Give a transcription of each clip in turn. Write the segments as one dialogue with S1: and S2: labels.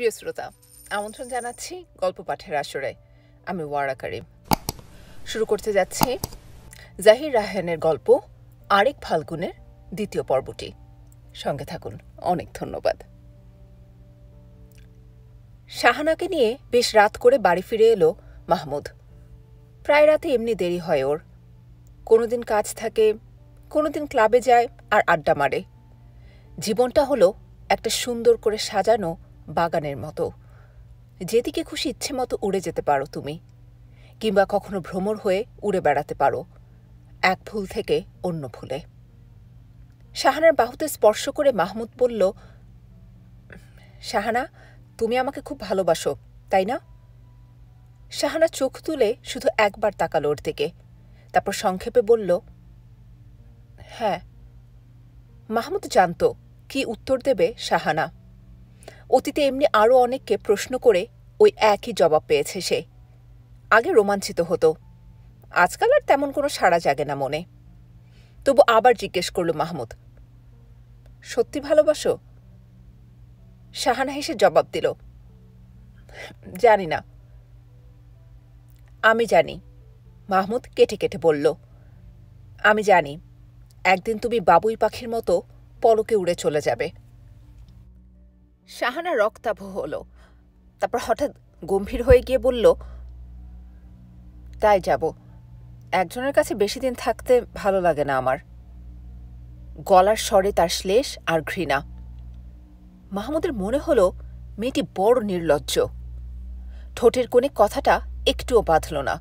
S1: প্রিয় শ্রোতা আমন্ত্রণ জানাচ্ছি গল্প পাঠের আসরে আমি ওয়ারা করিম শুরু করতে যাচ্ছি জাহির রাহানের গল্প আরেক ফাল্গুনের দ্বিতীয় পর্বটি সঙ্গে থাকুন অনেক ধন্যবাদ শাহানাকে নিয়ে বেশ রাত করে বাড়ি ফিরে এলো মাহমুদ প্রায় রাতে এমনি দেরি হয় ওর কোনোদিন কাজ থাকে কোনোদিন ক্লাবে যায় আর আড্ডা মারে জীবনটা হলো একটা সুন্দর করে সাজানো বাগানের মতো যেদিকে খুশি ইচ্ছে মতো উড়ে যেতে পারো তুমি কিংবা কখনো ভ্রমর হয়ে উড়ে বেড়াতে পারো এক ফুল থেকে অন্য ফুলে শাহানার বাহুতে স্পর্শ করে মাহমুদ বলল শাহানা তুমি আমাকে খুব ভালোবাসো তাই না শাহানা চোখ তুলে শুধু একবার তাকাল ওর দিকে তারপর সংক্ষেপে বলল হ্যাঁ মাহমুদ জানত কি উত্তর দেবে শাহানা অতীতে এমনি আরও অনেককে প্রশ্ন করে ওই একই জবাব পেয়েছে সে আগে রোমাঞ্চিত হতো আজকাল আর তেমন কোনো সাড়া জাগে না মনে তবু আবার জিজ্ঞেস করল মাহমুদ সত্যি ভালোবাসো শাহানা হেসে জবাব দিল জানি না আমি জানি মাহমুদ কেটে কেটে বলল আমি জানি একদিন তুমি বাবুই পাখির মতো পলকে উড়ে চলে যাবে শাহানা রক্তাভ হলো তারপর হঠাৎ গম্ভীর হয়ে গিয়ে বলল তাই যাব একজনের কাছে বেশি দিন থাকতে ভালো লাগে না আমার গলার স্বরে তার শ্লেষ আর ঘৃণা মাহমুদের মনে হলো মেয়েটি বড় নির্লজ্জ ঠোঁটের কোণে কথাটা একটুও বাঁধল না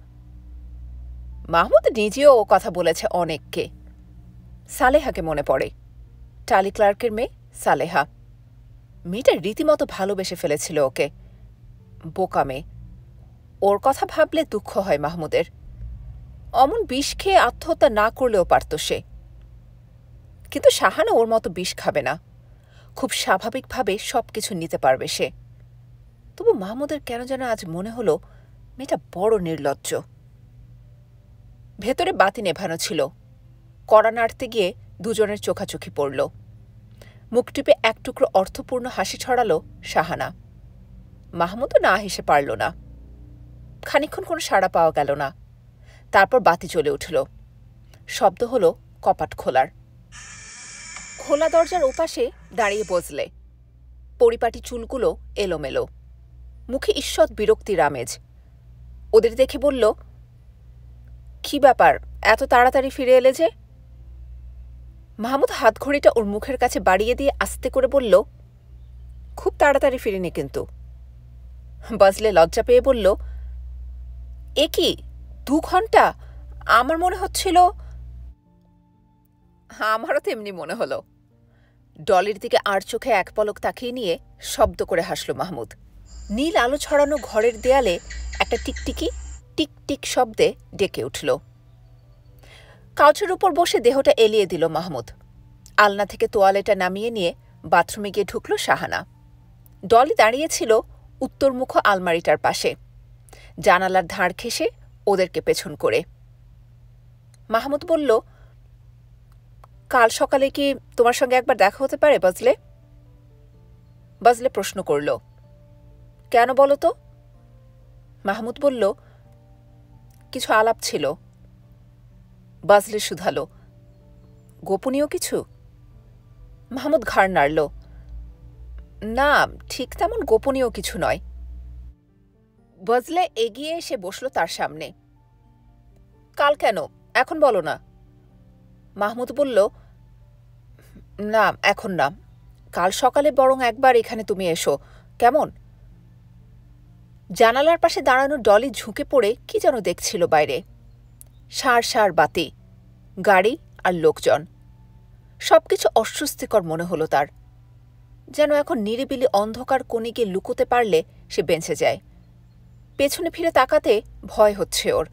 S1: মাহমুদ নিজেও ও কথা বলেছে অনেককে সালেহাকে মনে পড়ে টালি ক্লার্কের মেয়ে সালেহা মেয়েটা রীতিমতো ভালোবেসে ফেলেছিল ওকে বোকা মেয়ে ওর কথা ভাবলে দুঃখ হয় মাহমুদের অমন বিষ খেয়ে আত্মহত্যা না করলেও পারত সে কিন্তু শাহানা ওর মতো বিষ খাবে না খুব স্বাভাবিকভাবে সব কিছু নিতে পারবে সে তবু মাহমুদের কেন যেন আজ মনে হলো মেয়েটা বড় নির্লজ্জ ভেতরে বাতি নেভানো ছিল কড়া নাড়তে গিয়ে দুজনের চোখাচোখি পড়ল মুখ টিপে এক টুকরো অর্থপূর্ণ হাসি ছড়ালো সাহানা মাহমুদও না হেসে পারল না খানিক্ষণ কোনো সাড়া পাওয়া গেল না তারপর বাতি চলে উঠল শব্দ হলো কপাট খোলার খোলা দরজার ওপাশে দাঁড়িয়ে বজলে পরিপাটি চুলগুলো এলোমেলো মুখে ঈষৎ বিরক্তির আমেজ ওদের দেখে বলল কি ব্যাপার এত তাড়াতাড়ি ফিরে এলে যে মাহমুদ হাতঘড়িটা ওর মুখের কাছে বাড়িয়ে দিয়ে আস্তে করে বলল খুব তাড়াতাড়ি ফিরিনি কিন্তু বাজলে লজ্জা পেয়ে বলল এ কি দু ঘন্টা আমার মনে হচ্ছিল আমারও তেমনি মনে হলো ডলের দিকে আর চোখে এক পলক তাকিয়ে নিয়ে শব্দ করে হাসল মাহমুদ নীল আলো ছড়ানো ঘরের দেয়ালে একটা টিকটিকি টিকটিক শব্দে ডেকে উঠল কাউচের উপর বসে দেহটা এলিয়ে দিল মাহমুদ আলনা থেকে তোয়ালেটা নামিয়ে নিয়ে বাথরুমে গিয়ে ঢুকল শাহানা ডলি দাঁড়িয়েছিল উত্তরমুখ আলমারিটার পাশে জানালার ধার খেসে ওদেরকে পেছন করে মাহমুদ বলল কাল সকালে কি তোমার সঙ্গে একবার দেখা হতে পারে বাজলে বাজলে প্রশ্ন করল কেন বলো তো মাহমুদ বলল কিছু আলাপ ছিল বাজলে শুধালো গোপনীয় কিছু মাহমুদ ঘাড় নাড়ল না ঠিক তেমন গোপনীয় কিছু নয় বজলে এগিয়ে এসে বসল তার সামনে কাল কেন এখন বলো না মাহমুদ বলল না এখন না কাল সকালে বরং একবার এখানে তুমি এসো কেমন জানালার পাশে দাঁড়ানো ডলি ঝুঁকে পড়ে কি যেন দেখছিল বাইরে সার সার বাতি গাড়ি আর লোকজন সব কিছু অস্বস্তিকর মনে হলো তার যেন এখন নিরিবিলি অন্ধকার কোণে লুকোতে পারলে সে বেঁচে যায় পেছনে ফিরে তাকাতে ভয় হচ্ছে ওর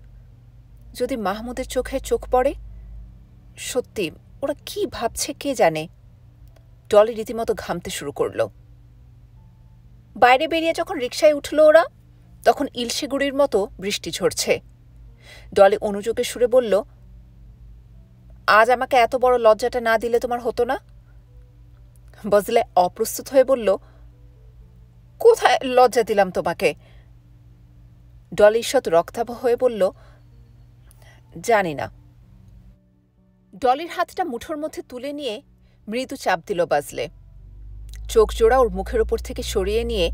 S1: যদি মাহমুদের চোখে চোখ পড়ে সত্যি ওরা কি ভাবছে কে জানে ডলি রীতিমতো ঘামতে শুরু করল বাইরে বেরিয়ে যখন রিক্সায় উঠল ওরা তখন ইলশেগুড়ির মতো বৃষ্টি ঝরছে ডলি অনুযোগের সুরে বলল আজ আমাকে এত বড় লজ্জাটা না দিলে তোমার হতো না বজলে অপ্রস্তুত হয়ে বলল কোথায় লজ্জা দিলাম তোমাকে ডলি ঈষৎ রক্তাভ হয়ে বলল জানি না ডলির হাতটা মুঠোর মধ্যে তুলে নিয়ে মৃদু চাপ দিল বাজলে চোখ জোড়া ওর মুখের ওপর থেকে সরিয়ে নিয়ে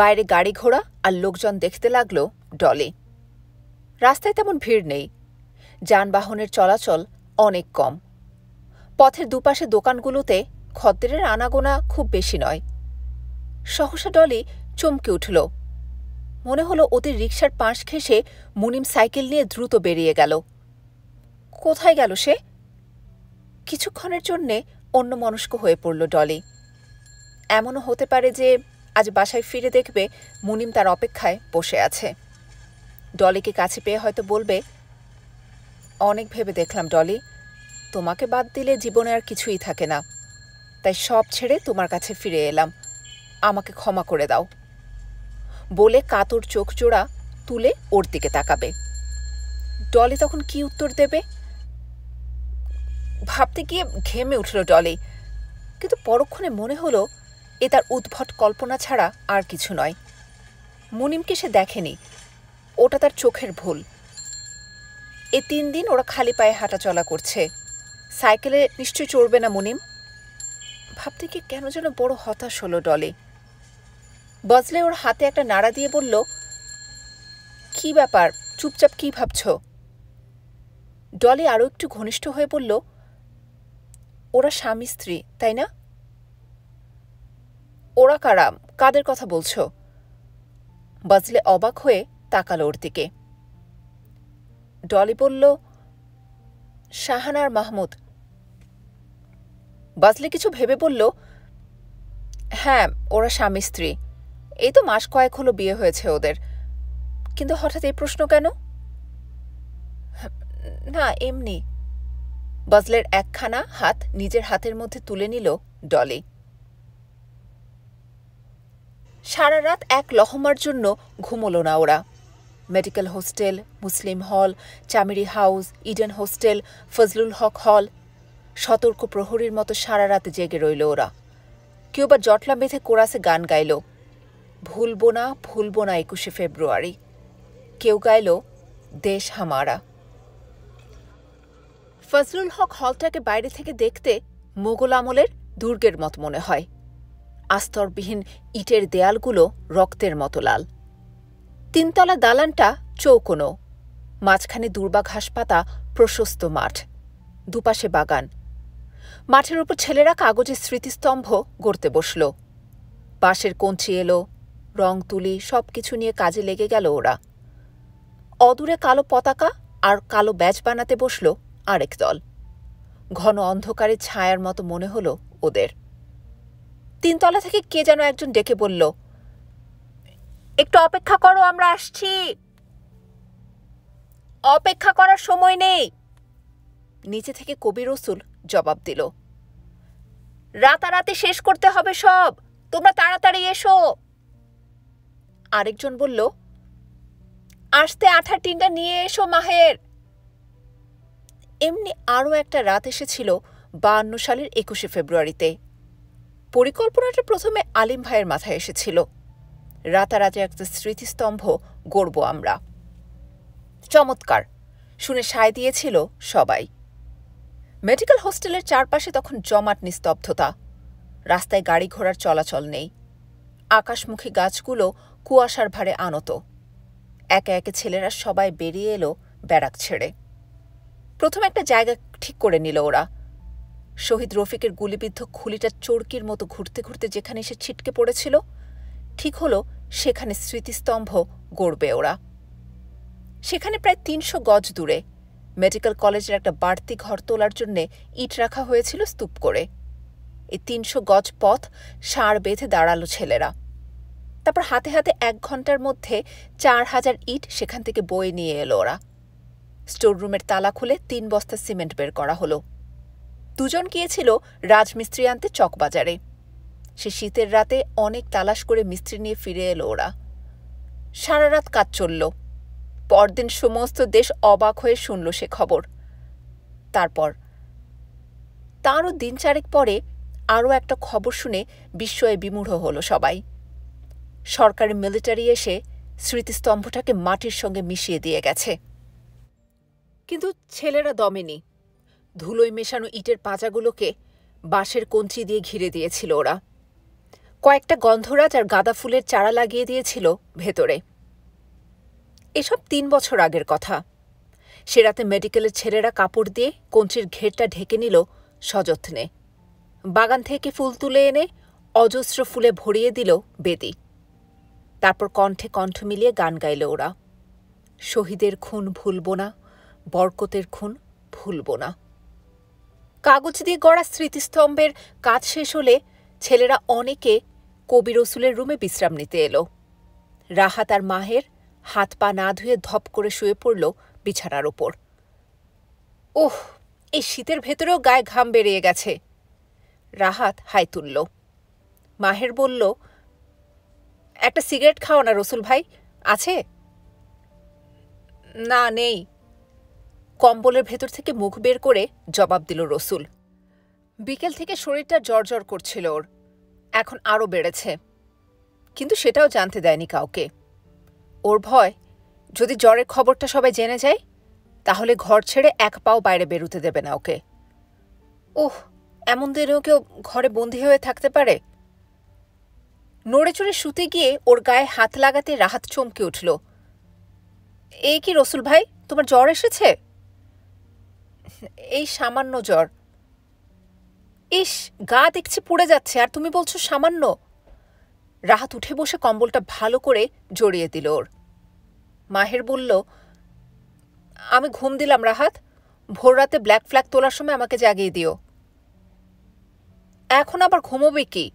S1: বাইরে গাড়ি ঘোড়া আর লোকজন দেখতে লাগলো ডলি রাস্তায় তেমন ভিড় নেই যানবাহনের চলাচল অনেক কম পথের দুপাশে দোকানগুলোতে খদ্দেরের আনাগোনা খুব বেশি নয় সহসা ডলি চমকে উঠল মনে হলো ওদের রিকশার পাশ ঘেঁষে মুনিম সাইকেল নিয়ে দ্রুত বেরিয়ে গেল কোথায় গেল সে কিছুক্ষণের জন্যে অন্য মনস্ক হয়ে পড়ল ডলি এমনও হতে পারে যে আজ বাসায় ফিরে দেখবে মুনিম তার অপেক্ষায় বসে আছে ডলিকে কাছে পেয়ে হয়তো বলবে অনেক ভেবে দেখলাম ডলি তোমাকে বাদ দিলে জীবনে আর কিছুই থাকে না তাই সব ছেড়ে তোমার কাছে ফিরে এলাম আমাকে ক্ষমা করে দাও বলে কাতর চোখ জোড়া তুলে ওর দিকে তাকাবে ডলি তখন কি উত্তর দেবে ভাবতে গিয়ে ঘেমে উঠল ডলি কিন্তু পরক্ষণে মনে হলো এ তার উদ্ভট কল্পনা ছাড়া আর কিছু নয় মুনিমকে সে দেখেনি ওটা তার চোখের ভুল এ তিন দিন ওরা খালি পায়ে হাঁটা চলা করছে সাইকেলে নিশ্চয়ই চড়বে না মুনিম ভাবতে কি কেন যেন বড় হতাশ হলো ডলে বজলে ওর হাতে একটা নাড়া দিয়ে বলল কি ব্যাপার চুপচাপ কি ভাবছ ডলে আরও একটু ঘনিষ্ঠ হয়ে বলল ওরা স্বামী স্ত্রী তাই না ওরা কারা কাদের কথা বলছো বজলে অবাক হয়ে তাকালো ওর দিকে ডলি বলল শাহানার মাহমুদ বাজলি কিছু ভেবে বলল হ্যাঁ ওরা স্বামী স্ত্রী এই তো মাস কয়েক হলো বিয়ে হয়েছে ওদের কিন্তু হঠাৎ এই প্রশ্ন কেন না এমনি বাজলের একখানা হাত নিজের হাতের মধ্যে তুলে নিল ডলি সারা রাত এক লহমার জন্য ঘুমল না ওরা medical hostel Muslim hall Chameli house Eden hostel Fazlul Huq hall সতর্ক প্রহরীর মতো সারা রাত জেগে রইল ওরা কেউ বা জটলা বেঁধে কোরাসে গান গাইল ভুলব না ভুলব না একুশে ফেব্রুয়ারি কেউ গাইল দেশ হামারা ফজলুল হক হলটাকে বাইরে থেকে দেখতে মোগল আমলের দুর্গের মতো মনে হয় আস্তরবিহীন ইটের দেয়ালগুলো রক্তের মতো লাল তিনতলা দালানটা চৌকোনো মাঝখানে দুর্বা ঘাস পাতা প্রশস্ত মাঠ দুপাশে বাগান মাঠের উপর ছেলেরা কাগজের স্মৃতিস্তম্ভ গড়তে বসল বাঁশের কঞ্চি এলো রং তুলি সব কিছু নিয়ে কাজে লেগে গেল ওরা অদূরে কালো পতাকা আর কালো ব্যাজ বানাতে বসল আরেক দল ঘন অন্ধকারে ছায়ার মতো মনে হলো ওদের তিনতলা থেকে কে যেন একজন ডেকে বলল একটু অপেক্ষা করো আমরা আসছি অপেক্ষা করার সময় নেই নিচে থেকে কবি রসুল জবাব দিল রাতারাতি শেষ করতে হবে সব তোমরা তাড়াতাড়ি এসো আরেকজন বলল আসতে আঠার টিনটা নিয়ে এসো মাহের এমনি আরও একটা রাত এসেছিল বাহান্ন সালের একুশে ফেব্রুয়ারিতে পরিকল্পনাটা প্রথমে আলিম ভাইয়ের মাথায় এসেছিল রাতারাতি একটা স্মৃতিস্তম্ভ গড়ব আমরা চমৎকার শুনে সায় দিয়েছিল সবাই মেডিকেল হোস্টেলের চারপাশে তখন জমাট নিস্তব্ধতা রাস্তায় গাড়ি ঘোড়ার চলাচল নেই আকাশমুখী গাছগুলো কুয়াশার ভারে আনত একে একে ছেলেরা সবাই বেরিয়ে এলো ব্যারাক ছেড়ে প্রথমে একটা জায়গা ঠিক করে নিল ওরা শহীদ রফিকের গুলিবিদ্ধ খুলিটা চরকির মতো ঘুরতে ঘুরতে যেখানে সে ছিটকে পড়েছিল ঠিক হলো সেখানে স্মৃতিস্তম্ভ গড়বে ওরা সেখানে প্রায় তিনশো গজ দূরে মেডিকেল কলেজের একটা বাড়তি ঘর তোলার জন্যে ইট রাখা হয়েছিল স্তূপ করে এই তিনশো গজ পথ সার বেঁধে দাঁড়ালো ছেলেরা তারপর হাতে হাতে এক ঘন্টার মধ্যে চার হাজার ইট সেখান থেকে বয়ে নিয়ে এলো ওরা স্টোররুমের তালা খুলে তিন বস্তা সিমেন্ট বের করা হলো দুজন গিয়েছিল রাজমিস্ত্রি আনতে চকবাজারে সে শীতের রাতে অনেক তালাশ করে মিস্ত্রি নিয়ে ফিরে এলো ওরা সারা রাত কাজ চলল পরদিন সমস্ত দেশ অবাক হয়ে শুনল সে খবর তারপর তারও দিন চারেক পরে আরও একটা খবর শুনে বিস্ময়ে বিমূঢ় হলো সবাই সরকারি মিলিটারি এসে স্মৃতিস্তম্ভটাকে মাটির সঙ্গে মিশিয়ে দিয়ে গেছে কিন্তু ছেলেরা দমেনি ধুলোয় মেশানো ইটের পাজাগুলোকে বাঁশের কঞ্চি দিয়ে ঘিরে দিয়েছিল ওরা কয়েকটা গন্ধরাজ আর গাঁদা ফুলের চারা লাগিয়ে দিয়েছিল ভেতরে এসব তিন বছর আগের কথা সে রাতে মেডিকেলের ছেলেরা কাপড় দিয়ে কঞ্চির ঘেরটা ঢেকে নিল সযত্নে বাগান থেকে ফুল তুলে এনে অজস্র ফুলে ভরিয়ে দিল বেদি তারপর কণ্ঠে কণ্ঠ মিলিয়ে গান গাইল ওরা শহীদের খুন ভুলব না বরকতের খুন ভুলব না কাগজ দিয়ে গড়া স্মৃতিস্তম্ভের কাজ শেষ হলে ছেলেরা অনেকে কবি রসুলের রুমে বিশ্রাম নিতে এলো রাহাত আর মাহের হাত পা না ধুয়ে ধপ করে শুয়ে পড়ল বিছানার ওপর ওহ এই শীতের ভেতরেও গায়ে ঘাম বেরিয়ে গেছে রাহাত হাই তুলল মাহের বলল একটা সিগারেট খাও না রসুল ভাই আছে না নেই কম্বলের ভেতর থেকে মুখ বের করে জবাব দিল রসুল বিকেল থেকে শরীরটা জর্জর করছিল ওর এখন আরও বেড়েছে কিন্তু সেটাও জানতে দেয়নি কাউকে ওর ভয় যদি জ্বরের খবরটা সবাই জেনে যায় তাহলে ঘর ছেড়ে এক পাও বাইরে বেরুতে দেবে না ওকে ওহ এমন দিনেও কেউ ঘরে বন্দি হয়ে থাকতে পারে নড়ে চড়ে শুতে গিয়ে ওর গায়ে হাত লাগাতে রাহাত চমকে উঠল এই কি রসুল ভাই তোমার জ্বর এসেছে এই সামান্য জ্বর ইস গা দেখছি পুড়ে যাচ্ছে আর তুমি বলছো সামান্য রাহাত উঠে বসে কম্বলটা ভালো করে জড়িয়ে দিল ওর মাহের বলল আমি ঘুম দিলাম রাহাত ভোর রাতে ব্ল্যাক ফ্ল্যাগ তোলার সময় আমাকে জাগিয়ে দিও এখন আবার ঘুমোবে কি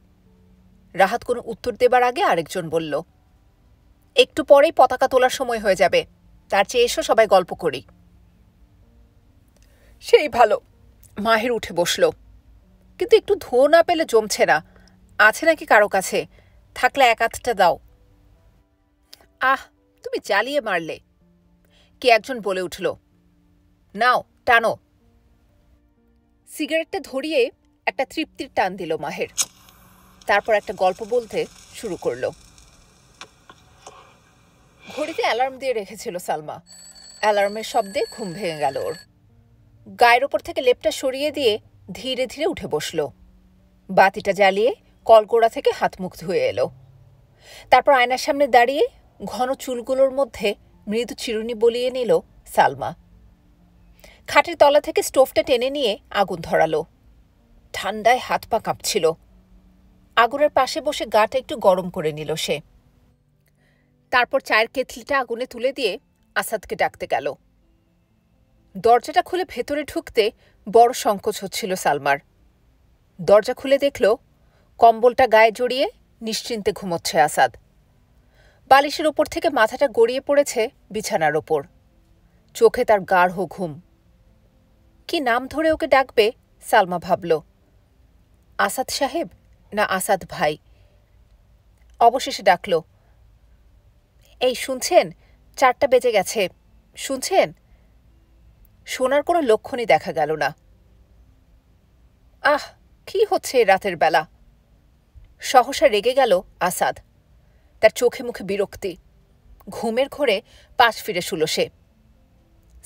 S1: রাহাত কোনো উত্তর দেবার আগে আরেকজন বলল একটু পরেই পতাকা তোলার সময় হয়ে যাবে তার চেয়ে এসো সবাই গল্প করি সেই ভালো মাহের উঠে বসলো কিন্তু একটু ধোঁ না পেলে জমছে না আছে নাকি কারো কাছে থাকলে এক আধটা দাও আহ তুমি জ্বালিয়ে মারলে কে একজন বলে উঠল নাও টানো সিগারেটটা ধরিয়ে একটা তৃপ্তির টান দিল মাহের তারপর একটা গল্প বলতে শুরু করলো ঘড়িতে অ্যালার্ম দিয়ে রেখেছিল সালমা অ্যালার্মের শব্দে ঘুম ভেঙে গেল ওর গায়ের ওপর থেকে লেপটা সরিয়ে দিয়ে ধীরে ধীরে উঠে বসল বাতিটা জ্বালিয়ে কলকোড়া থেকে হাত মুখ ধুয়ে এলো তারপর আয়নার সামনে দাঁড়িয়ে ঘন চুলগুলোর মধ্যে মৃদু চিরুনি বলিয়ে নিল সালমা খাটের তলা থেকে স্টোভটা টেনে নিয়ে আগুন ধরালো ঠান্ডায় হাত পা কাঁপছিল আগুনের পাশে বসে গাটা একটু গরম করে নিল সে তারপর চায়ের কেতলিটা আগুনে তুলে দিয়ে আসাদকে ডাকতে গেল দরজাটা খুলে ভেতরে ঢুকতে বড় সংকোচ হচ্ছিল সালমার দরজা খুলে দেখল কম্বলটা গায়ে জড়িয়ে নিশ্চিন্তে ঘুমোচ্ছে আসাদ বালিশের ওপর থেকে মাথাটা গড়িয়ে পড়েছে বিছানার ওপর চোখে তার গাঢ় ঘুম কি নাম ধরে ওকে ডাকবে সালমা ভাবল আসাদ সাহেব না আসাদ ভাই অবশেষে ডাকল এই শুনছেন চারটা বেজে গেছে শুনছেন শোনার কোনো লক্ষণই দেখা গেল না আহ কি হচ্ছে রাতের বেলা সহসা রেগে গেল আসাদ তার চোখে মুখে বিরক্তি ঘুমের ঘোরে পাশ ফিরে শুলো সে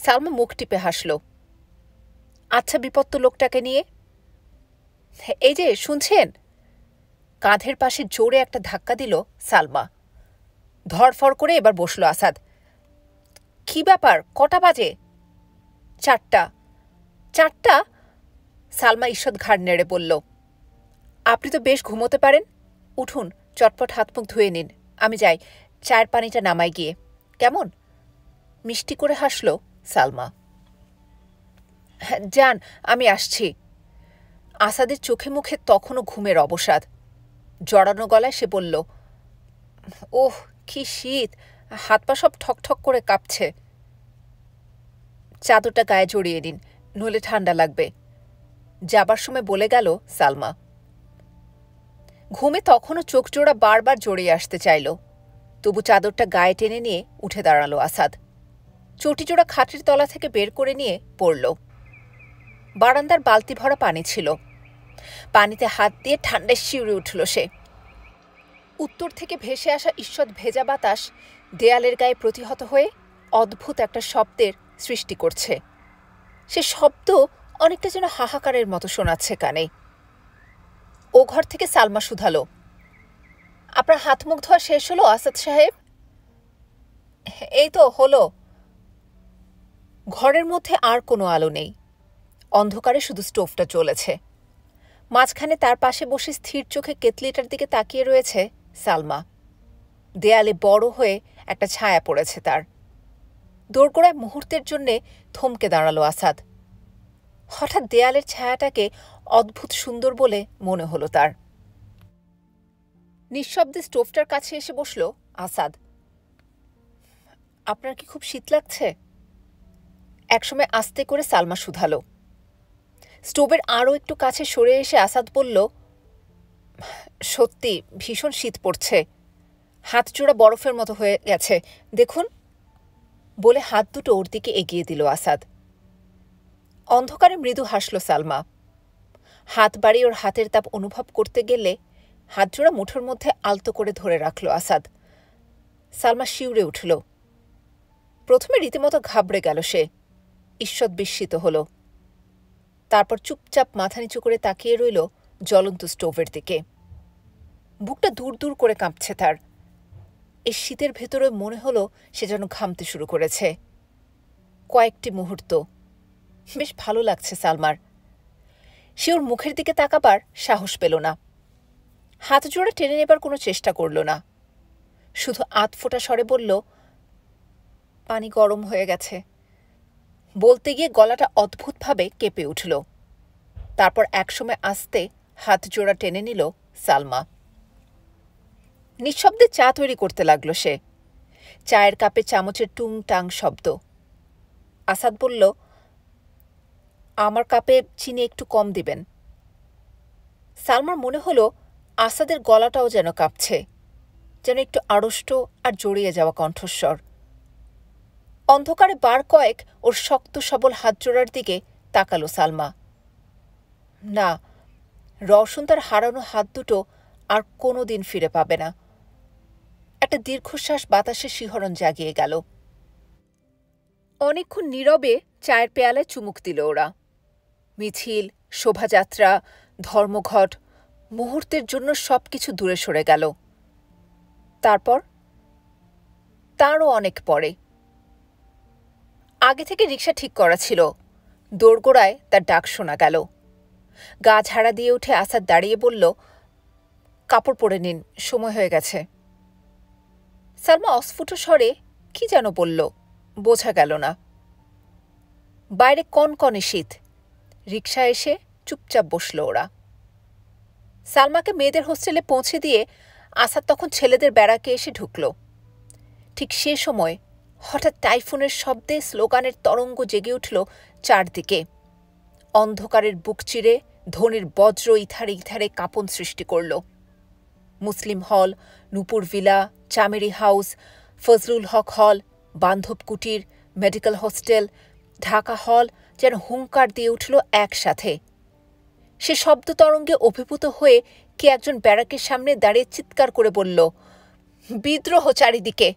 S1: সালমা মুখ টিপে হাসল আচ্ছা বিপত্ত লোকটাকে নিয়ে এই যে শুনছেন কাঁধের পাশে জোরে একটা ধাক্কা দিল সালমা ধরফর করে এবার বসল আসাদ কি ব্যাপার কটা বাজে চারটা চারটা সালমা ঈশ্বর ঘাড় নেড়ে বলল আপনি তো বেশ ঘুমোতে পারেন উঠুন চটপট হাত মুখ ধুয়ে নিন আমি যাই চায়ের পানিটা নামাই গিয়ে কেমন মিষ্টি করে হাসল সালমা হ্যাঁ, যান আমি আসছি আসাদের চোখে মুখে তখনও ঘুমের অবসাদ জড়ানো গলায় সে বলল ওহ কি শীত হাত পা সব ঠকঠক করে কাঁপছে চাদরটা গায়ে জড়িয়ে দিন নইলে ঠান্ডা লাগবে যাবার সময় বলে গেল সালমা ঘুমে তখনও চোখ জোড়া বারবার জড়িয়ে আসতে চাইল তবু চাদরটা গায়ে টেনে নিয়ে উঠে দাঁড়ালো আসাদ চটি জোড়া খাটের তলা থেকে বের করে নিয়ে পড়ল বারান্দার বালতি ভরা পানি ছিল পানিতে হাত দিয়ে ঠান্ডায় শিউরে উঠল সে উত্তর থেকে ভেসে আসা ঈশ্বর ভেজা বাতাস দেয়ালের গায়ে প্রতিহত হয়ে অদ্ভুত একটা শব্দের সৃষ্টি করছে সে শব্দ অনেকটা যেন হাহাকারের মতো শোনাচ্ছে কানে ও ঘর থেকে সালমা শুধালো আপনার হাত মুখ ধোয়া শেষ হলো আসাদ সাহেব এই তো হলো ঘরের মধ্যে আর কোনো আলো নেই অন্ধকারে শুধু স্টোভটা চলেছে মাঝখানে তার পাশে বসে স্থির চোখে কেতলিটার দিকে তাকিয়ে রয়েছে সালমা দেয়ালে বড় হয়ে একটা ছায়া পড়েছে তার দোরগোড়ায় মুহূর্তের জন্যে থমকে দাঁড়ালো আসাদ হঠাৎ দেয়ালের ছায়াটাকে অদ্ভুত সুন্দর বলে মনে হলো তার নিঃশব্দে স্টোভটার কাছে এসে বসল আসাদ আপনার কি খুব শীত লাগছে একসময় আস্তে করে সালমা শুধালো স্টোভের আরও একটু কাছে সরে এসে আসাদ বলল সত্যি ভীষণ শীত পড়ছে হাত জোড়া বরফের মতো হয়ে গেছে দেখুন বলে হাত দুটো ওর দিকে এগিয়ে দিল আসাদ অন্ধকারে মৃদু হাসল সালমা হাত বাড়ি ওর হাতের তাপ অনুভব করতে গেলে জোড়া মুঠোর মধ্যে আলতো করে ধরে রাখল আসাদ সালমা শিউরে উঠল প্রথমে রীতিমতো ঘাবড়ে গেল সে ঈশ্বর বিস্মিত হল তারপর চুপচাপ মাথা নিচু করে তাকিয়ে রইল জ্বলন্ত স্টোভের দিকে বুকটা দূর দূর করে কাঁপছে তার এই শীতের ভেতরে মনে হলো সে যেন ঘামতে শুরু করেছে কয়েকটি মুহূর্ত বেশ ভালো লাগছে সালমার সে ওর মুখের দিকে তাকাবার সাহস পেল না হাত জোড়া টেনে নেবার কোনো চেষ্টা করল না শুধু আত ফোটা স্বরে বলল পানি গরম হয়ে গেছে বলতে গিয়ে গলাটা অদ্ভুতভাবে কেঁপে উঠল তারপর একসময় আসতে হাত জোড়া টেনে নিল সালমা নিঃশব্দে চা তৈরি করতে লাগলো সে চায়ের কাপে চামচের টুং টাং শব্দ আসাদ বলল আমার কাপে চিনি একটু কম দিবেন সালমার মনে হলো আসাদের গলাটাও যেন কাঁপছে যেন একটু আড়ষ্ট আর জড়িয়ে যাওয়া কণ্ঠস্বর অন্ধকারে বার কয়েক ওর শক্ত সবল হাতজোড়ার দিকে তাকালো সালমা না রওশন তার হারানো হাত দুটো আর কোনো দিন ফিরে পাবে না একটা দীর্ঘশ্বাস বাতাসে শিহরণ জাগিয়ে গেল অনেকক্ষণ নীরবে চায়ের পেয়ালায় চুমুক দিল ওরা মিছিল শোভাযাত্রা ধর্মঘট মুহূর্তের জন্য সব কিছু দূরে সরে গেল তারপর তারও অনেক পরে আগে থেকে রিক্সা ঠিক করা ছিল দোরগোড়ায় তার ডাক শোনা গেল গা ঝাড়া দিয়ে উঠে আসাদ দাঁড়িয়ে বলল কাপড় পরে নিন সময় হয়ে গেছে সালমা অস্ফুট স্বরে কি যেন বলল বোঝা গেল না বাইরে কনকনে শীত রিক্সা এসে চুপচাপ বসল ওরা সালমাকে মেয়েদের হোস্টেলে পৌঁছে দিয়ে আসাদ তখন ছেলেদের বেড়াকে এসে ঢুকল ঠিক সে সময় হঠাৎ টাইফুনের শব্দে স্লোগানের তরঙ্গ জেগে উঠল চারদিকে অন্ধকারের বুক চিরে ধনির বজ্র ইথারে ইথারে কাঁপন সৃষ্টি করল Muslim hall Nupur villa Chameli house Fazlul Huq hall Bandhab কুটির মেডিকেল হোস্টেল ঢাকা হল যেন হুঙ্কার দিয়ে উঠল একসাথে সে শব্দ তরঙ্গে অভিভূত হয়ে কে একজন ব্যারাকের সামনে দাঁড়িয়ে চিৎকার করে বলল বিদ্রোহ চারিদিকে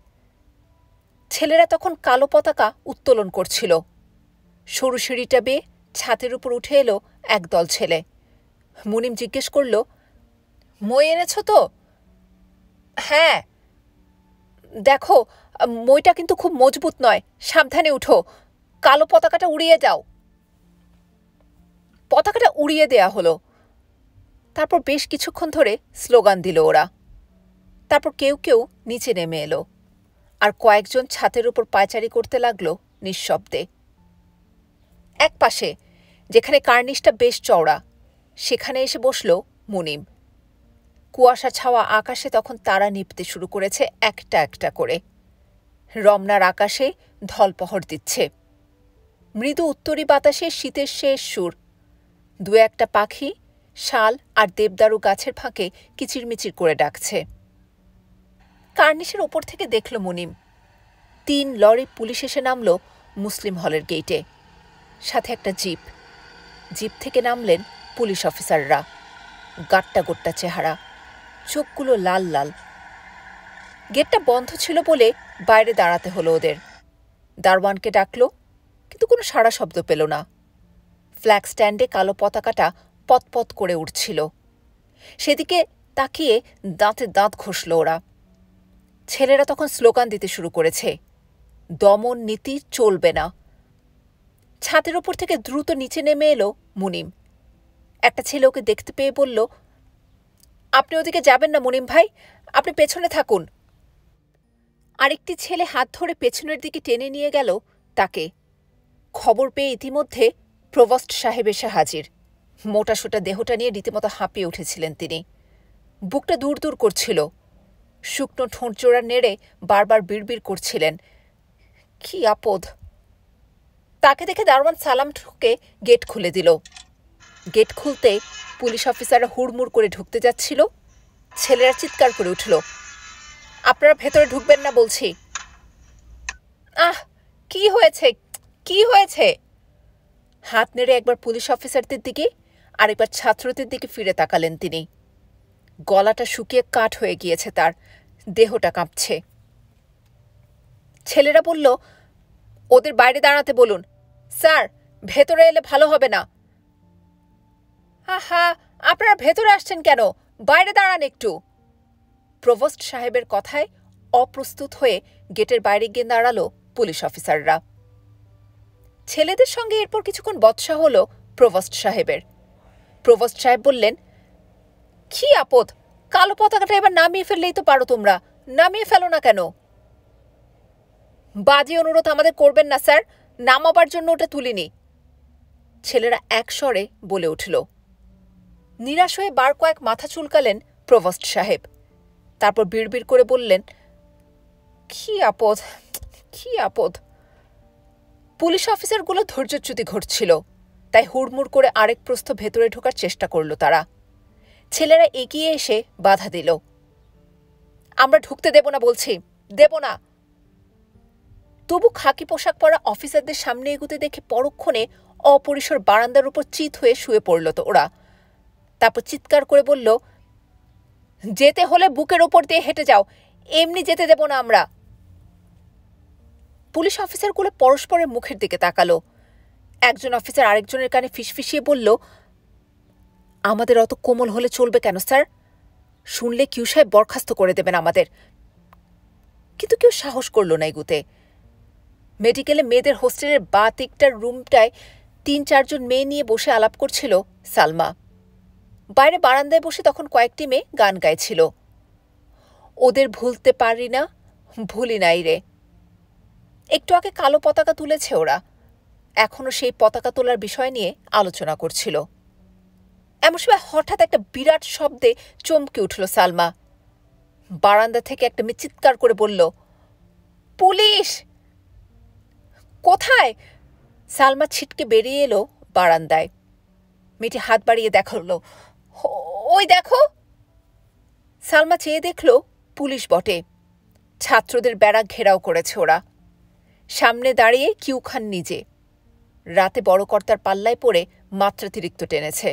S1: ছেলেরা তখন কালো পতাকা উত্তোলন করছিল সরু সিঁড়িটা বেয়ে ছাতের উপর উঠে এলো একদল ছেলে মুনিম জিজ্ঞেস করল মই এনেছ তো হ্যাঁ দেখো মইটা কিন্তু খুব মজবুত নয় সাবধানে উঠো কালো পতাকাটা উড়িয়ে যাও পতাকাটা উড়িয়ে দেয়া হলো তারপর বেশ কিছুক্ষণ ধরে স্লোগান দিল ওরা তারপর কেউ কেউ নিচে নেমে এলো আর কয়েকজন ছাতের উপর পায়চারি করতে লাগলো নিঃশব্দে এক পাশে যেখানে কার্নিশটা বেশ চওড়া সেখানে এসে বসল মুনিম কুয়াশা ছাওয়া আকাশে তখন তারা নিপতে শুরু করেছে একটা একটা করে রমনার আকাশে ধলপহর দিচ্ছে মৃদু উত্তরী বাতাসে শীতের শেষ সুর দু একটা পাখি শাল আর দেবদারু গাছের ফাঁকে কিচিরমিচির করে ডাকছে কার্নিশের ওপর থেকে দেখল মুনিম তিন লরি পুলিশ এসে নামল মুসলিম হলের গেইটে সাথে একটা জিপ জিপ থেকে নামলেন পুলিশ অফিসাররা গাট্টা গোট্টা চেহারা চোখগুলো লাল লাল গেটটা বন্ধ ছিল বলে বাইরে দাঁড়াতে হলো ওদের দারওয়ানকে ডাকলো কিন্তু কোনো সাড়া শব্দ পেল না ফ্ল্যাগ স্ট্যান্ডে কালো পতাকাটা পতপত করে উঠছিল সেদিকে তাকিয়ে দাঁতে দাঁত ঘষল ওরা ছেলেরা তখন স্লোগান দিতে শুরু করেছে দমন নীতি চলবে না ছাতের ওপর থেকে দ্রুত নিচে নেমে এলো মুনিম একটা ছেলে ওকে দেখতে পেয়ে বলল আপনি ওদিকে যাবেন না মনিম ভাই আপনি পেছনে থাকুন আরেকটি ছেলে হাত ধরে পেছনের দিকে টেনে নিয়ে গেল তাকে খবর পেয়ে ইতিমধ্যে প্রভস্ট সাহেব এসে হাজির মোটাসোটা দেহটা নিয়ে রীতিমতো হাঁপিয়ে উঠেছিলেন তিনি বুকটা দূর দূর করছিল শুকনো ঠোঁট জোড়া নেড়ে বারবার বিড়বিড় করছিলেন কি আপদ তাকে দেখে দারোয়ান সালাম ঠুকে গেট খুলে দিল গেট খুলতে পুলিশ অফিসাররা হুড়মুড় করে ঢুকতে যাচ্ছিল ছেলেরা চিৎকার করে উঠল আপনারা ভেতরে ঢুকবেন না বলছি আহ কি হয়েছে কি হয়েছে হাত নেড়ে একবার পুলিশ অফিসারদের দিকে আরেকবার ছাত্রদের দিকে ফিরে তাকালেন তিনি গলাটা শুকিয়ে কাঠ হয়ে গিয়েছে তার দেহটা কাঁপছে ছেলেরা বলল ওদের বাইরে দাঁড়াতে বলুন স্যার ভেতরে এলে ভালো হবে না হা আপনারা ভেতরে আসছেন কেন বাইরে দাঁড়ান একটু প্রভোস্ট সাহেবের কথায় অপ্রস্তুত হয়ে গেটের বাইরে গিয়ে দাঁড়ালো পুলিশ অফিসাররা ছেলেদের সঙ্গে এরপর কিছুক্ষণ বৎসা হল প্রভোস্ট সাহেবের প্রভোস্ট সাহেব বললেন কি আপদ কালো পতাকাটা এবার নামিয়ে ফেললেই তো পারো তোমরা নামিয়ে ফেলো না কেন বাজে অনুরোধ আমাদের করবেন না স্যার নামাবার জন্য ওটা তুলিনি ছেলেরা একস্বরে বলে উঠল নিরাশ হয়ে বার কয়েক মাথা চুলকালেন প্রভোস্ট সাহেব তারপর বিড়বিড় করে বললেন কি আপদ কি আপদ পুলিশ অফিসারগুলো ধৈর্যচ্যুতি ঘটছিল তাই হুড়মুড় করে আরেক প্রস্থ ভেতরে ঢোকার চেষ্টা করল তারা ছেলেরা এগিয়ে এসে বাধা দিল আমরা ঢুকতে দেব না বলছি দেব না তবু খাকি পোশাক পরা অফিসারদের সামনে এগুতে দেখে পরক্ষণে অপরিসর বারান্দার উপর চিত হয়ে শুয়ে পড়ল তো ওরা তারপর চিৎকার করে বলল যেতে হলে বুকের ওপর দিয়ে হেঁটে যাও এমনি যেতে দেব না আমরা পুলিশ অফিসারগুলো পরস্পরের মুখের দিকে তাকালো একজন অফিসার আরেকজনের কানে ফিসফিসিয়ে বলল আমাদের অত কোমল হলে চলবে কেন স্যার শুনলে কিউ সাহেব বরখাস্ত করে দেবেন আমাদের কিন্তু কেউ সাহস করল না এগুতে মেডিকেলে মেয়েদের হোস্টেলের বা দিকটার রুমটায় তিন চারজন মেয়ে নিয়ে বসে আলাপ করছিল সালমা বাইরে বারান্দায় বসে তখন কয়েকটি মেয়ে গান গাইছিল ওদের ভুলতে পারি না ভুলি নাই রে একটু আগে কালো পতাকা তুলেছে ওরা এখনও সেই পতাকা তোলার বিষয় নিয়ে আলোচনা করছিল এমন সময় হঠাৎ একটা বিরাট শব্দে চমকে উঠল সালমা বারান্দা থেকে একটা মেয়ে চিৎকার করে বলল পুলিশ কোথায় সালমা ছিটকে বেরিয়ে এলো বারান্দায় মেয়েটি হাত বাড়িয়ে দেখালো ওই দেখো সালমা চেয়ে দেখল পুলিশ বটে ছাত্রদের বেড়া ঘেরাও করেছে ওরা সামনে দাঁড়িয়ে কিউ খান নিজে রাতে বড় কর্তার পাল্লায় পড়ে মাত্রাতিরিক্ত টেনেছে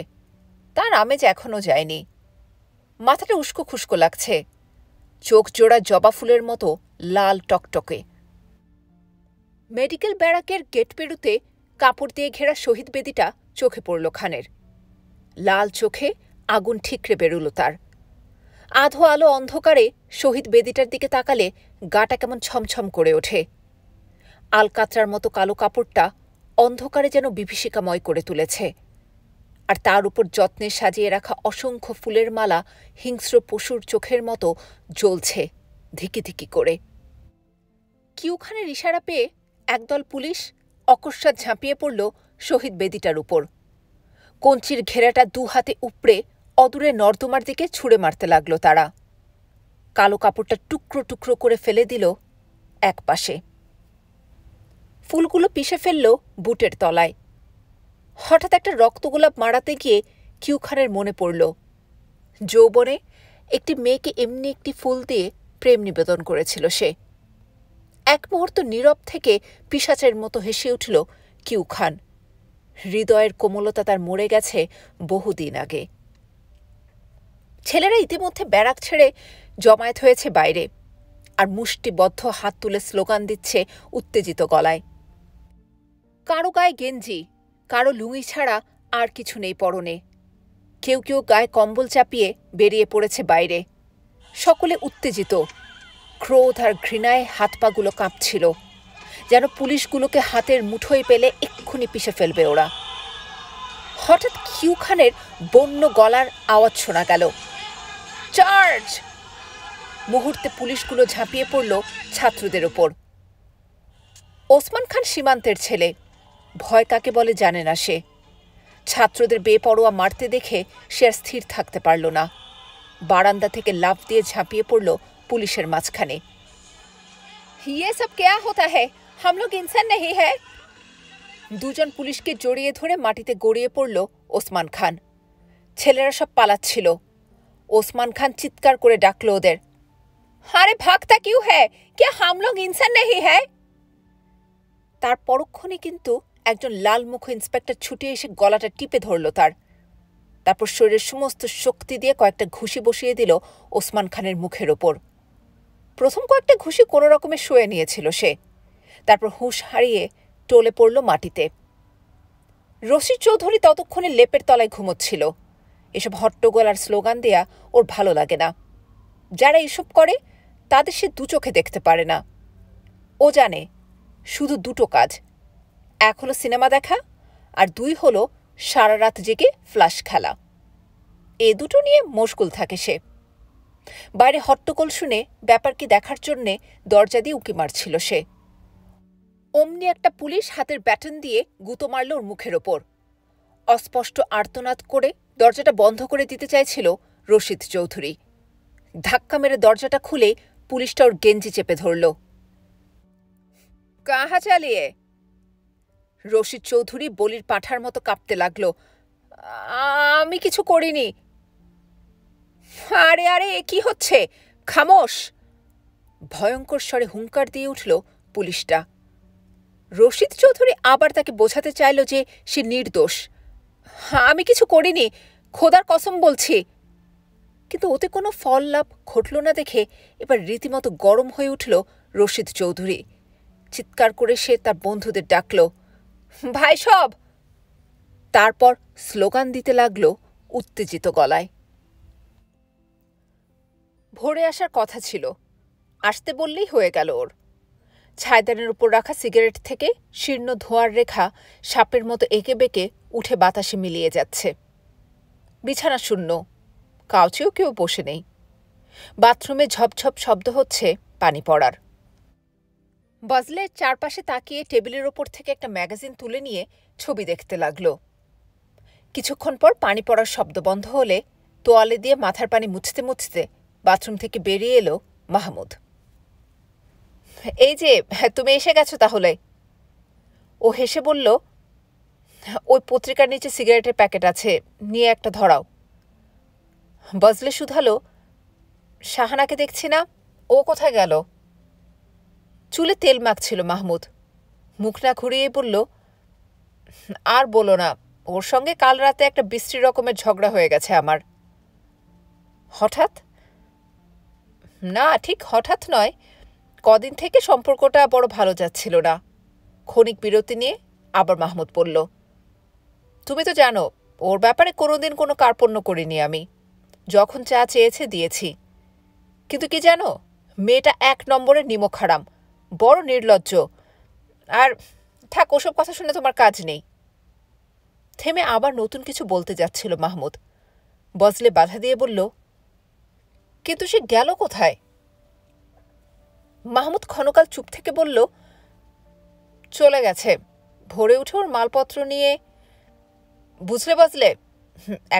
S1: তার আমেজ এখনও যায়নি মাথাটা উস্কো খুস্কো লাগছে চোখ জোড়া জবা ফুলের মতো লাল টকটকে মেডিকেল ব্যারাকের গেট পেরুতে কাপড় দিয়ে ঘেরা শহীদ বেদিটা চোখে পড়ল খানের লাল চোখে আগুন ঠিকরে বেরুল তার আধো আলো অন্ধকারে শহীদ বেদিটার দিকে তাকালে গাটা কেমন ছমছম করে ওঠে আলকাতরার মতো কালো কাপড়টা অন্ধকারে যেন বিভীষিকাময় করে তুলেছে আর তার উপর যত্নে সাজিয়ে রাখা অসংখ্য ফুলের মালা হিংস্র পশুর চোখের মতো জ্বলছে ধিকি ধিকি করে কিউখানের ইশারা পেয়ে একদল পুলিশ অকস্মাৎ ঝাঁপিয়ে পড়ল শহীদ বেদিটার উপর কঞ্চির ঘেরাটা দু হাতে উপড়ে অদূরে নর্দমার দিকে ছুঁড়ে মারতে লাগল তারা কালো কাপড়টা টুকরো টুকরো করে ফেলে দিল এক পাশে ফুলগুলো পিষে ফেলল বুটের তলায় হঠাৎ একটা গোলাপ মারাতে গিয়ে কিউখানের মনে পড়ল যৌবনে একটি মেয়েকে এমনি একটি ফুল দিয়ে প্রেম নিবেদন করেছিল সে এক মুহূর্ত নীরব থেকে পিসাচের মতো হেসে উঠল কিউ খান হৃদয়ের কোমলতা তার মরে গেছে বহুদিন আগে ছেলেরা ইতিমধ্যে ব্যারাক ছেড়ে জমায়েত হয়েছে বাইরে আর মুষ্টিবদ্ধ হাত তুলে স্লোগান দিচ্ছে উত্তেজিত গলায় কারো গায়ে গেঞ্জি কারো লুঙি ছাড়া আর কিছু নেই পরনে কেউ কেউ গায়ে কম্বল চাপিয়ে বেরিয়ে পড়েছে বাইরে সকলে উত্তেজিত ক্রোধ আর ঘৃণায় হাত পাগুলো কাঁপছিল যেন পুলিশগুলোকে হাতের মুঠোয় পেলে এক্ষুনি পিষে ফেলবে ওরা হঠাৎ কিউ খানের বন্য গলার আওয়াজ শোনা গেল চার্জ মুহূর্তে পুলিশগুলো ঝাঁপিয়ে পড়ল ছাত্রদের ওপর ওসমান খান সীমান্তের ছেলে ভয় কাকে বলে জানে না সে ছাত্রদের বেপরোয়া মারতে দেখে সে আর স্থির থাকতে পারল না বারান্দা থেকে লাফ দিয়ে ঝাঁপিয়ে পড়ল পুলিশের মাঝখানে ইয়ে সব কেয়া হতা হ্যাঁ হামলোক ইনসান নেই হ্যায় দুজন পুলিশকে জড়িয়ে ধরে মাটিতে গড়িয়ে পড়ল ওসমান খান ছেলেরা সব পালাচ্ছিল ওসমান খান চিৎকার করে ডাকলো ওদের আরে ভাগতা কিউ হ্যাঁ কে হামলং ইনসান নেহি হ্যায় তার পরক্ষণে কিন্তু একজন লালমুখ ইন্সপেক্টর ছুটে এসে গলাটা টিপে ধরল তার তারপর শরীরের সমস্ত শক্তি দিয়ে কয়েকটা ঘুষি বসিয়ে দিল ওসমান খানের মুখের ওপর প্রথম কয়েকটা ঘুষি কোনো রকমে শুয়ে নিয়েছিল সে তারপর হুঁশ হারিয়ে টলে পড়ল মাটিতে রশি চৌধুরী ততক্ষণে লেপের তলায় ঘুমোচ্ছিল এসব হট্টগোল আর স্লোগান দেয়া ওর ভালো লাগে না যারা এসব করে তাদের সে দু চোখে দেখতে পারে না ও জানে শুধু দুটো কাজ এক হলো সিনেমা দেখা আর দুই হলো সারা রাত জেগে ফ্লাশ খেলা এ দুটো নিয়ে মুশকুল থাকে সে বাইরে হট্টগোল শুনে ব্যাপার কি দেখার জন্যে দরজা দিয়ে উঁকি মারছিল সে অমনি একটা পুলিশ হাতের ব্যাটন দিয়ে গুঁতো মারল ওর মুখের ওপর অস্পষ্ট আর্তনাদ করে দরজাটা বন্ধ করে দিতে চাইছিল রশিদ চৌধুরী ধাক্কা মেরে দরজাটা খুলে পুলিশটা ওর গেঞ্জি চেপে ধরল কাহা চালিয়ে রশিদ চৌধুরী বলির পাঠার মতো কাঁপতে লাগল আমি কিছু করিনি আরে আরে কি হচ্ছে খামোশ ভয়ঙ্কর স্বরে হুঙ্কার দিয়ে উঠল পুলিশটা রশিদ চৌধুরী আবার তাকে বোঝাতে চাইল যে সে নির্দোষ হ্যাঁ, আমি কিছু করিনি খোদার কসম বলছি কিন্তু ওতে কোনো ফল লাভ ঘটল না দেখে এবার রীতিমতো গরম হয়ে উঠল রশিদ চৌধুরী চিৎকার করে সে তার বন্ধুদের ডাকল ভাই সব তারপর স্লোগান দিতে লাগল উত্তেজিত গলায় ভোরে আসার কথা ছিল আসতে বললেই হয়ে গেল ওর ছায়দানের উপর রাখা সিগারেট থেকে শীর্ণ ধোঁয়ার রেখা সাপের মতো এঁকে বেঁকে উঠে বাতাসে মিলিয়ে যাচ্ছে বিছানা শূন্য কাউচেও কেউ বসে নেই বাথরুমে ঝপঝপ শব্দ হচ্ছে পানি পড়ার বজলের চারপাশে তাকিয়ে টেবিলের ওপর থেকে একটা ম্যাগাজিন তুলে নিয়ে ছবি দেখতে লাগল কিছুক্ষণ পর পানি পড়ার শব্দ বন্ধ হলে তোয়ালে দিয়ে মাথার পানি মুছতে মুছতে বাথরুম থেকে বেরিয়ে এলো মাহমুদ এই যে হ্যাঁ, তুমি এসে গেছো তাহলে ও হেসে বলল ওই পত্রিকার নিচে সিগারেটের প্যাকেট আছে নিয়ে একটা ধরাও বজলে শুধালো শাহানাকে দেখছি না ও কোথায় গেল চুলে তেল মাখছিল মাহমুদ মুখ না ঘুরিয়ে বলল আর বলো না ওর সঙ্গে কাল রাতে একটা বিশ্রী রকমের ঝগড়া হয়ে গেছে আমার হঠাৎ না ঠিক হঠাৎ নয় কদিন থেকে সম্পর্কটা বড় ভালো যাচ্ছিল না ক্ষণিক বিরতি নিয়ে আবার মাহমুদ বলল তুমি তো জানো ওর ব্যাপারে কোনোদিন কোনো কার্পণ্য করিনি আমি যখন চা চেয়েছে দিয়েছি কিন্তু কি জানো মেয়েটা এক নম্বরের নিমক হারাম বড় নির্লজ্জ আর থাক ওসব কথা শুনে তোমার কাজ নেই থেমে আবার নতুন কিছু বলতে যাচ্ছিল মাহমুদ বজলে বাধা দিয়ে বলল কিন্তু সে গেল কোথায় মাহমুদ ক্ষণকাল চুপ থেকে বলল চলে গেছে ভরে উঠে ওর মালপত্র নিয়ে বুঝলে বাজলে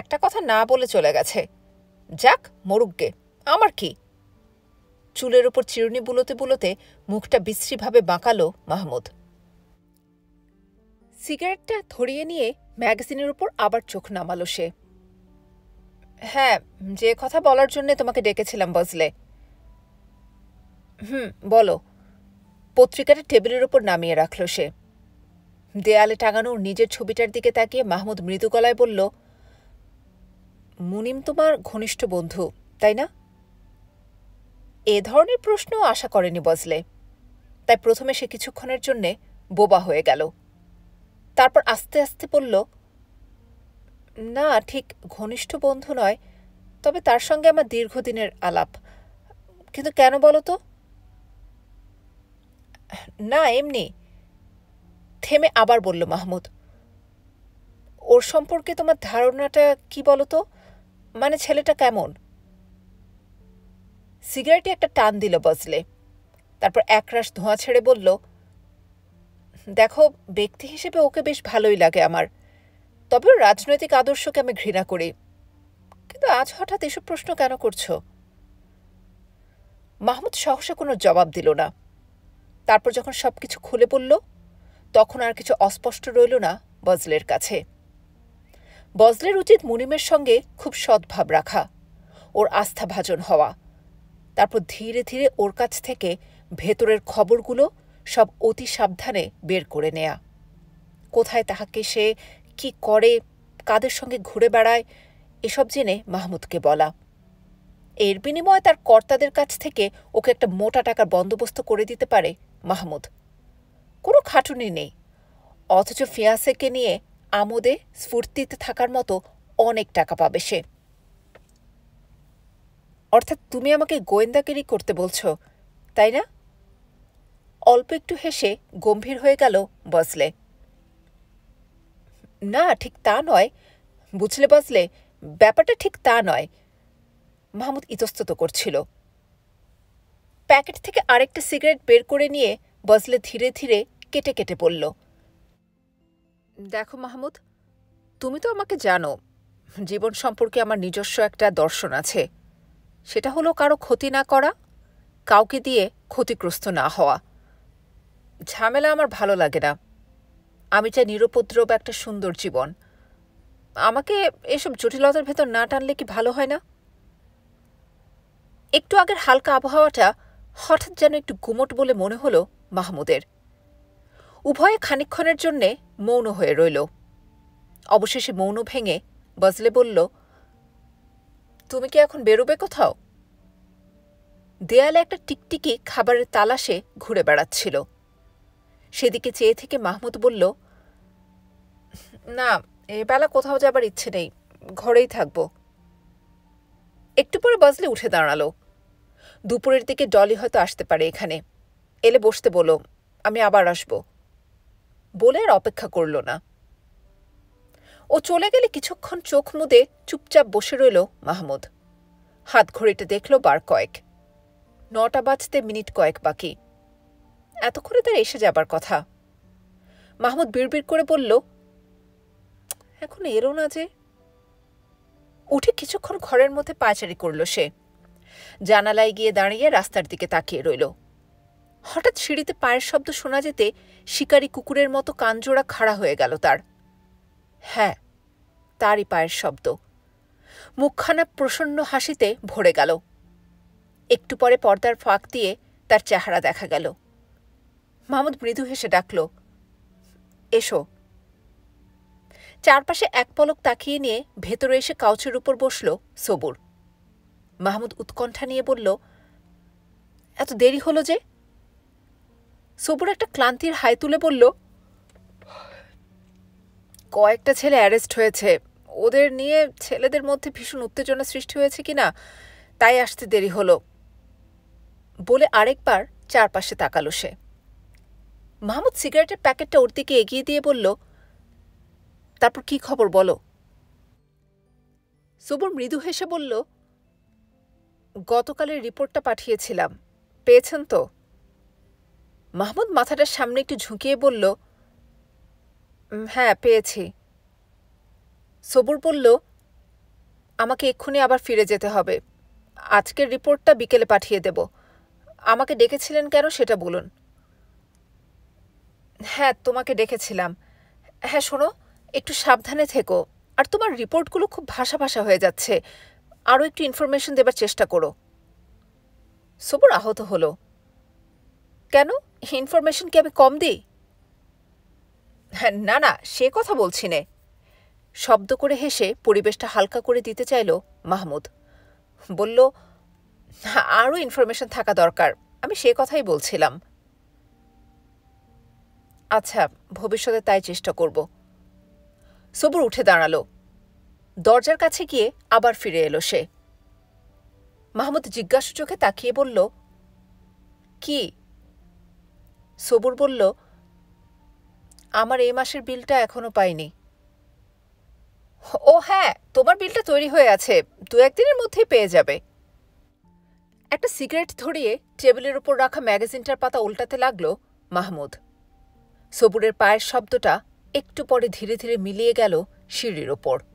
S1: একটা কথা না বলে চলে গেছে যাক মরুকগে আমার কি চুলের উপর চিরুনি বুলোতে বুলোতে মুখটা বিশ্রীভাবে বাঁকালো মাহমুদ সিগারেটটা ধরিয়ে নিয়ে ম্যাগাজিনের উপর আবার চোখ নামালো সে হ্যাঁ যে কথা বলার জন্যে তোমাকে ডেকেছিলাম বজলে হুম বলো পত্রিকাটা টেবিলের ওপর নামিয়ে রাখল সে দেয়ালে টাঙানো নিজের ছবিটার দিকে তাকিয়ে মাহমুদ মৃদু গলায় বলল মুনিম তোমার ঘনিষ্ঠ বন্ধু তাই না এ ধরনের প্রশ্ন আশা করেনি বজলে তাই প্রথমে সে কিছুক্ষণের জন্যে বোবা হয়ে গেল তারপর আস্তে আস্তে বলল না ঠিক ঘনিষ্ঠ বন্ধু নয় তবে তার সঙ্গে আমার দীর্ঘদিনের আলাপ কিন্তু কেন বলো তো না এমনি থেমে আবার বলল মাহমুদ ওর সম্পর্কে তোমার ধারণাটা কি বলো তো মানে ছেলেটা কেমন সিগারেটে একটা টান দিল বজলে তারপর একরাশ ধোঁয়া ছেড়ে বলল দেখো ব্যক্তি হিসেবে ওকে বেশ ভালোই লাগে আমার তবে রাজনৈতিক আদর্শকে আমি ঘৃণা করি কিন্তু আজ হঠাৎ এসব প্রশ্ন কেন করছো মাহমুদ সহসা কোনো জবাব দিল না তারপর যখন সব কিছু খুলে পড়ল তখন আর কিছু অস্পষ্ট রইল না বজলের কাছে বজলের উচিত মুনিমের সঙ্গে খুব সদ্ভাব রাখা ওর আস্থাভাজন হওয়া তারপর ধীরে ধীরে ওর কাছ থেকে ভেতরের খবরগুলো সব অতি সাবধানে বের করে নেয়া কোথায় তাহাকে সে কি করে কাদের সঙ্গে ঘুরে বেড়ায় এসব জেনে মাহমুদকে বলা এর বিনিময়ে তার কর্তাদের কাছ থেকে ওকে একটা মোটা টাকার বন্দোবস্ত করে দিতে পারে মাহমুদ কোনো খাটুনি নেই অথচ ফিয়াসেকে নিয়ে আমোদে স্ফূর্তিতে থাকার মতো অনেক টাকা পাবে সে অর্থাৎ তুমি আমাকে গোয়েন্দাগিরি করতে বলছ তাই না অল্প একটু হেসে গম্ভীর হয়ে গেল বসলে না ঠিক তা নয় বুঝলে বসলে ব্যাপারটা ঠিক তা নয় মাহমুদ ইতস্তত করছিল প্যাকেট থেকে আরেকটা সিগারেট বের করে নিয়ে বজলে ধীরে ধীরে কেটে কেটে বলল দেখো মাহমুদ তুমি তো আমাকে জানো জীবন সম্পর্কে আমার নিজস্ব একটা দর্শন আছে সেটা হলো কারো ক্ষতি না করা কাউকে দিয়ে ক্ষতিগ্রস্ত না হওয়া ঝামেলা আমার ভালো লাগে না আমি চাই নিরুপদ্রব একটা সুন্দর জীবন আমাকে এসব জটিলতার ভেতর না টানলে কি ভালো হয় না একটু আগের হালকা আবহাওয়াটা হঠাৎ যেন একটু গুমট বলে মনে হলো মাহমুদের উভয়ে খানিক্ষণের জন্যে মৌন হয়ে রইল অবশেষে মৌন ভেঙে বজলে বলল তুমি কি এখন বেরোবে কোথাও দেয়ালে একটা টিকটিকি খাবারের তালাশে ঘুরে বেড়াচ্ছিল সেদিকে চেয়ে থেকে মাহমুদ বলল না এবেলা কোথাও যাবার ইচ্ছে নেই ঘরেই থাকব একটু পরে বজলে উঠে দাঁড়ালো দুপুরের দিকে ডলি হয়তো আসতে পারে এখানে এলে বসতে বলো আমি আবার আসব বলে আর অপেক্ষা করল না ও চলে গেলে কিছুক্ষণ চোখ মুদে চুপচাপ বসে রইল মাহমুদ হাত ঘড়িটা দেখল বার কয়েক নটা বাজতে মিনিট কয়েক বাকি এতক্ষণে তার এসে যাবার কথা মাহমুদ বিড়বিড় করে বলল এখন এরও না যে উঠে কিছুক্ষণ ঘরের মধ্যে পায়চারি করল সে জানালায় গিয়ে দাঁড়িয়ে রাস্তার দিকে তাকিয়ে রইল হঠাৎ সিঁড়িতে পায়ের শব্দ শোনা যেতে শিকারি কুকুরের মতো কানজোড়া খাড়া হয়ে গেল তার হ্যাঁ তারই পায়ের শব্দ মুখখানা প্রসন্ন হাসিতে ভরে গেল একটু পরে পর্দার ফাঁক দিয়ে তার চেহারা দেখা গেল মাহমুদ মৃদু হেসে ডাকল এসো চারপাশে এক পলক তাকিয়ে নিয়ে ভেতরে এসে কাউচের উপর বসল সবুর মাহমুদ উৎকণ্ঠা নিয়ে বলল এত দেরি হলো যে সবুর একটা ক্লান্তির হাই তুলে বলল কয়েকটা ছেলে অ্যারেস্ট হয়েছে ওদের নিয়ে ছেলেদের মধ্যে ভীষণ উত্তেজনা সৃষ্টি হয়েছে কিনা তাই আসতে দেরি হলো বলে আরেকবার চারপাশে তাকালো সে মাহমুদ সিগারেটের প্যাকেটটা ওর দিকে এগিয়ে দিয়ে বলল তারপর কি খবর বলো সবুর মৃদু হেসে বলল গতকালের রিপোর্টটা পাঠিয়েছিলাম পেয়েছেন তো মাহমুদ মাথাটার সামনে একটু ঝুঁকিয়ে বলল হ্যাঁ পেয়েছি সবুর বলল আমাকে এক্ষুনি আবার ফিরে যেতে হবে আজকের রিপোর্টটা বিকেলে পাঠিয়ে দেব আমাকে ডেকেছিলেন কেন সেটা বলুন হ্যাঁ তোমাকে ডেকেছিলাম হ্যাঁ শোনো একটু সাবধানে থেকো আর তোমার রিপোর্টগুলো খুব ভাষা ভাষা হয়ে যাচ্ছে আরও একটু ইনফরমেশন দেবার চেষ্টা করো সবর আহত হলো কেন ইনফরমেশন কি আমি কম দিই হ্যাঁ, না না সে কথা বলছি নে শব্দ করে হেসে পরিবেশটা হালকা করে দিতে চাইল মাহমুদ বলল আরও ইনফরমেশন থাকা দরকার আমি সে কথাই বলছিলাম আচ্ছা ভবিষ্যতে তাই চেষ্টা করব সবুর উঠে দাঁড়ালো দরজার কাছে গিয়ে আবার ফিরে এলো সে মাহমুদ জিজ্ঞাসু চোখে তাকিয়ে বলল কি সবুর বলল আমার এই মাসের বিলটা এখনো পাইনি ও হ্যাঁ তোমার বিলটা তৈরি হয়ে আছে দু একদিনের মধ্যেই পেয়ে যাবে একটা সিগারেট ধরিয়ে টেবিলের ওপর রাখা ম্যাগাজিনটার পাতা উল্টাতে লাগল মাহমুদ সবুরের পায়ের শব্দটা একটু পরে ধীরে ধীরে মিলিয়ে গেল সিঁড়ির ওপর